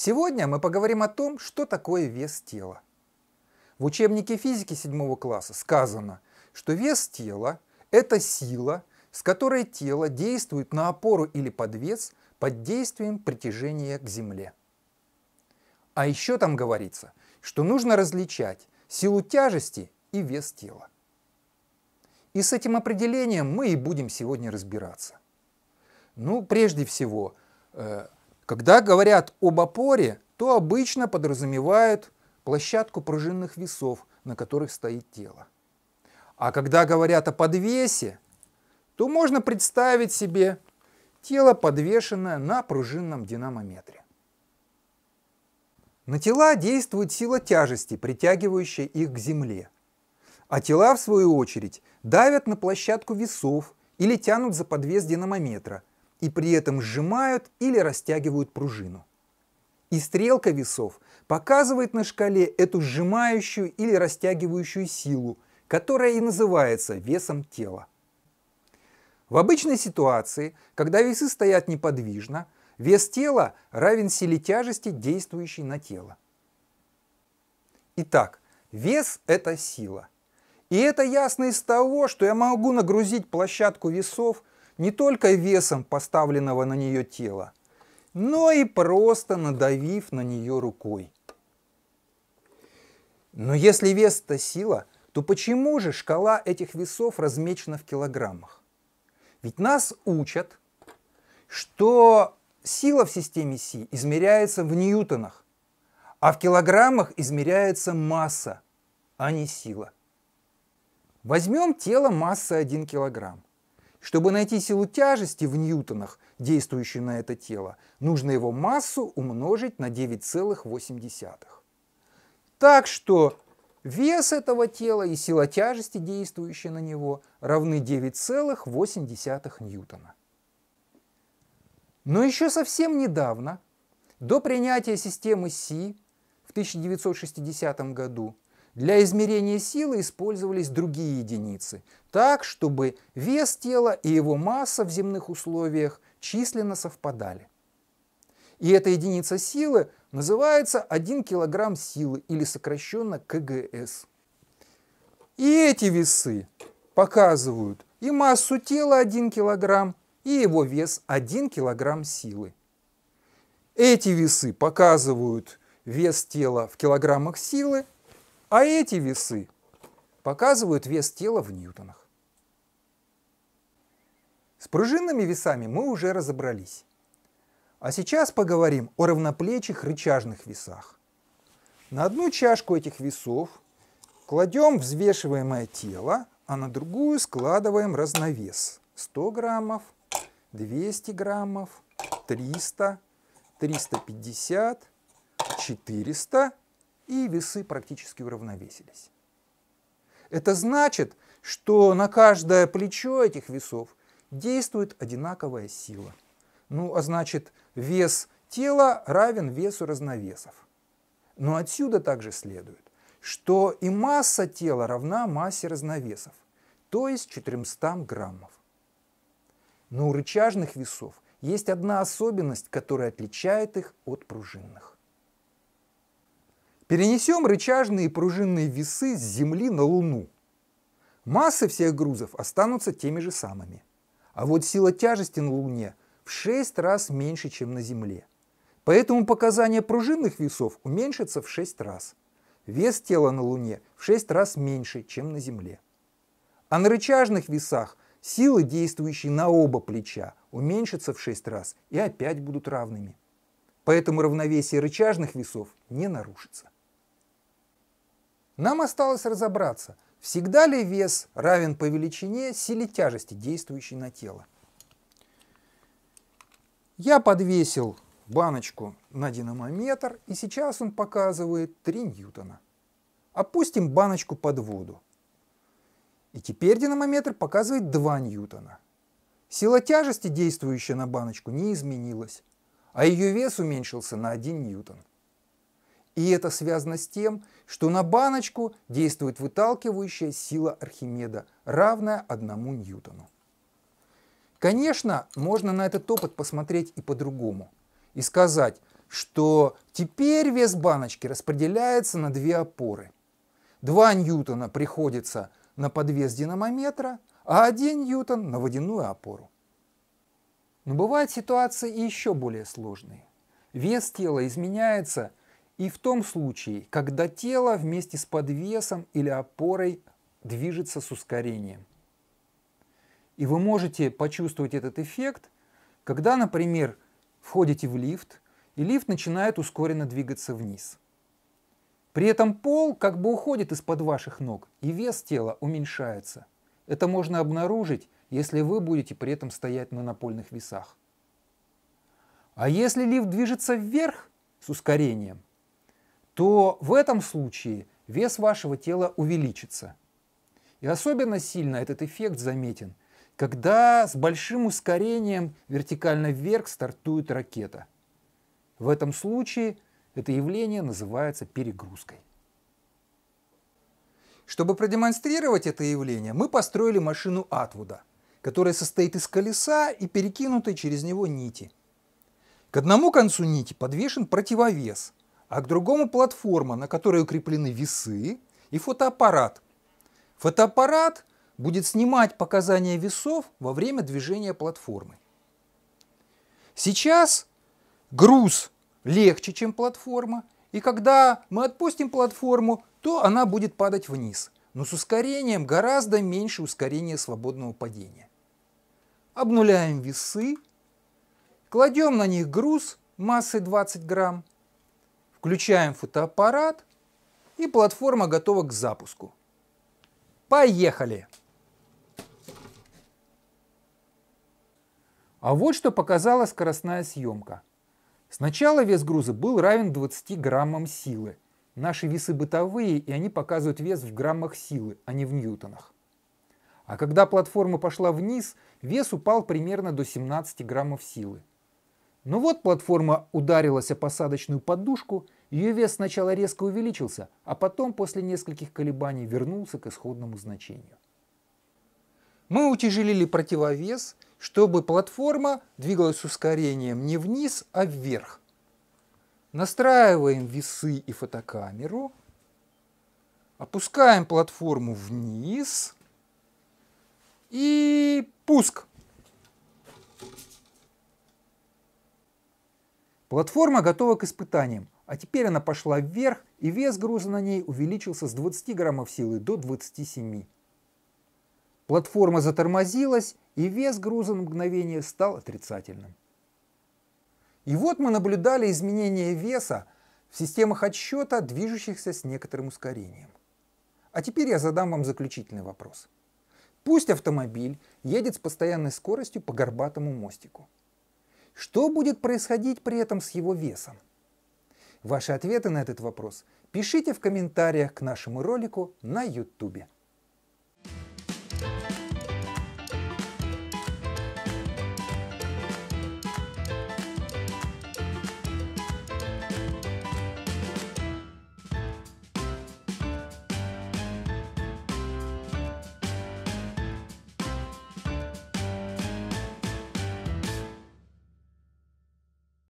Сегодня мы поговорим о том, что такое вес тела. В учебнике физики седьмого класса сказано, что вес тела – это сила, с которой тело действует на опору или подвес под действием притяжения к земле. А еще там говорится, что нужно различать силу тяжести и вес тела. И с этим определением мы и будем сегодня разбираться. Ну, прежде всего, э, когда говорят об опоре, то обычно подразумевают площадку пружинных весов, на которых стоит тело. А когда говорят о подвесе, то можно представить себе тело, подвешенное на пружинном динамометре. На тела действует сила тяжести, притягивающая их к земле. А тела, в свою очередь, давят на площадку весов или тянут за подвес динамометра – и при этом сжимают или растягивают пружину. И стрелка весов показывает на шкале эту сжимающую или растягивающую силу, которая и называется весом тела. В обычной ситуации, когда весы стоят неподвижно, вес тела равен силе тяжести, действующей на тело. Итак, вес – это сила. И это ясно из того, что я могу нагрузить площадку весов – не только весом поставленного на нее тела, но и просто надавив на нее рукой. Но если вес – это сила, то почему же шкала этих весов размечена в килограммах? Ведь нас учат, что сила в системе Си измеряется в ньютонах, а в килограммах измеряется масса, а не сила. Возьмем тело массы 1 килограмм. Чтобы найти силу тяжести в ньютонах, действующую на это тело, нужно его массу умножить на 9,8. Так что вес этого тела и сила тяжести, действующая на него, равны 9,8 ньютона. Но еще совсем недавно, до принятия системы Си в 1960 году, для измерения силы использовались другие единицы, так, чтобы вес тела и его масса в земных условиях численно совпадали. И эта единица силы называется 1 кг силы или сокращенно КГС. И эти весы показывают и массу тела 1 кг, и его вес 1 кг силы. Эти весы показывают вес тела в килограммах силы, а эти весы показывают вес тела в ньютонах. С пружинными весами мы уже разобрались. А сейчас поговорим о равноплечих рычажных весах. На одну чашку этих весов кладем взвешиваемое тело, а на другую складываем разновес. 100 граммов, 200 граммов, 300, 350, 400 и весы практически уравновесились. Это значит, что на каждое плечо этих весов действует одинаковая сила. Ну, а значит, вес тела равен весу разновесов. Но отсюда также следует, что и масса тела равна массе разновесов, то есть 400 граммов. Но у рычажных весов есть одна особенность, которая отличает их от пружинных. Перенесем рычажные и пружинные весы с Земли на Луну. Массы всех грузов останутся теми же самыми. А вот сила тяжести на Луне в 6 раз меньше, чем на Земле. Поэтому показания пружинных весов уменьшатся в 6 раз. Вес тела на Луне в 6 раз меньше, чем на Земле. А на рычажных весах силы, действующие на оба плеча, уменьшатся в 6 раз и опять будут равными. Поэтому равновесие рычажных весов не нарушится. Нам осталось разобраться, всегда ли вес равен по величине силе тяжести, действующей на тело. Я подвесил баночку на динамометр, и сейчас он показывает 3 ньютона. Опустим баночку под воду. И теперь динамометр показывает 2 ньютона. Сила тяжести, действующая на баночку, не изменилась, а ее вес уменьшился на 1 ньютон. И это связано с тем, что на баночку действует выталкивающая сила Архимеда, равная одному Ньютону. Конечно, можно на этот опыт посмотреть и по-другому. И сказать, что теперь вес баночки распределяется на две опоры. два ньютона приходится на подвес динамометра, а один ньютон на водяную опору. Но бывают ситуации и еще более сложные. Вес тела изменяется и в том случае, когда тело вместе с подвесом или опорой движется с ускорением. И вы можете почувствовать этот эффект, когда, например, входите в лифт, и лифт начинает ускоренно двигаться вниз. При этом пол как бы уходит из-под ваших ног, и вес тела уменьшается. Это можно обнаружить, если вы будете при этом стоять на напольных весах. А если лифт движется вверх с ускорением, то в этом случае вес вашего тела увеличится. И особенно сильно этот эффект заметен, когда с большим ускорением вертикально вверх стартует ракета. В этом случае это явление называется перегрузкой. Чтобы продемонстрировать это явление, мы построили машину Атвуда, которая состоит из колеса и перекинутой через него нити. К одному концу нити подвешен противовес – а к другому платформа, на которой укреплены весы и фотоаппарат. Фотоаппарат будет снимать показания весов во время движения платформы. Сейчас груз легче, чем платформа, и когда мы отпустим платформу, то она будет падать вниз, но с ускорением гораздо меньше ускорения свободного падения. Обнуляем весы, кладем на них груз массой 20 грамм Включаем фотоаппарат, и платформа готова к запуску. Поехали! А вот что показала скоростная съемка. Сначала вес груза был равен 20 граммам силы. Наши весы бытовые, и они показывают вес в граммах силы, а не в ньютонах. А когда платформа пошла вниз, вес упал примерно до 17 граммов силы. Но вот платформа ударилась о посадочную подушку, ее вес сначала резко увеличился, а потом после нескольких колебаний вернулся к исходному значению. Мы утяжелили противовес, чтобы платформа двигалась с ускорением не вниз, а вверх. Настраиваем весы и фотокамеру. Опускаем платформу вниз. И пуск. Платформа готова к испытаниям, а теперь она пошла вверх, и вес груза на ней увеличился с 20 граммов силы до 27. Платформа затормозилась, и вес груза на мгновение стал отрицательным. И вот мы наблюдали изменение веса в системах отсчета, движущихся с некоторым ускорением. А теперь я задам вам заключительный вопрос. Пусть автомобиль едет с постоянной скоростью по горбатому мостику – что будет происходить при этом с его весом? Ваши ответы на этот вопрос пишите в комментариях к нашему ролику на YouTube.